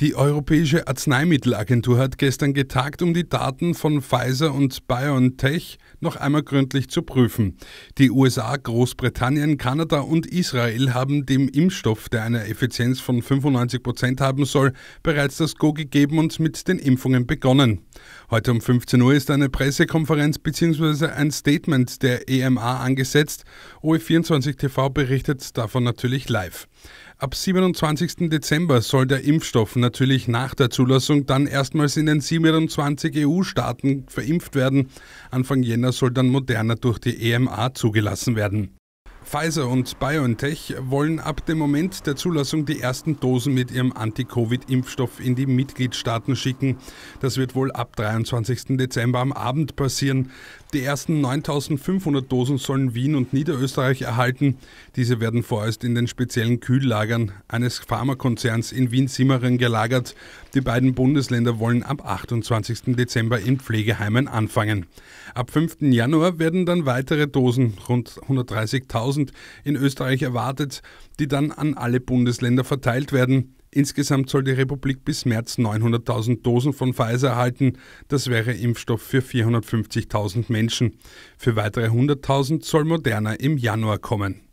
Die Europäische Arzneimittelagentur hat gestern getagt, um die Daten von Pfizer und BioNTech noch einmal gründlich zu prüfen. Die USA, Großbritannien, Kanada und Israel haben dem Impfstoff, der eine Effizienz von 95 Prozent haben soll, bereits das Go gegeben und mit den Impfungen begonnen. Heute um 15 Uhr ist eine Pressekonferenz bzw. ein Statement der EMA angesetzt. OE24 TV berichtet davon natürlich live. Ab 27. Dezember soll der Impfstoff natürlich nach der Zulassung dann erstmals in den 27 EU-Staaten verimpft werden. Anfang Jänner soll dann Moderna durch die EMA zugelassen werden. Pfizer und BioNTech wollen ab dem Moment der Zulassung die ersten Dosen mit ihrem Anti-Covid-Impfstoff in die Mitgliedstaaten schicken. Das wird wohl ab 23. Dezember am Abend passieren. Die ersten 9500 Dosen sollen Wien und Niederösterreich erhalten. Diese werden vorerst in den speziellen Kühllagern eines Pharmakonzerns in Wien-Simmering gelagert. Die beiden Bundesländer wollen ab 28. Dezember in Pflegeheimen anfangen. Ab 5. Januar werden dann weitere Dosen, rund 130.000 10.000 in Österreich erwartet, die dann an alle Bundesländer verteilt werden. Insgesamt soll die Republik bis März 900.000 Dosen von Pfizer erhalten. Das wäre Impfstoff für 450.000 Menschen. Für weitere 100.000 soll Moderna im Januar kommen.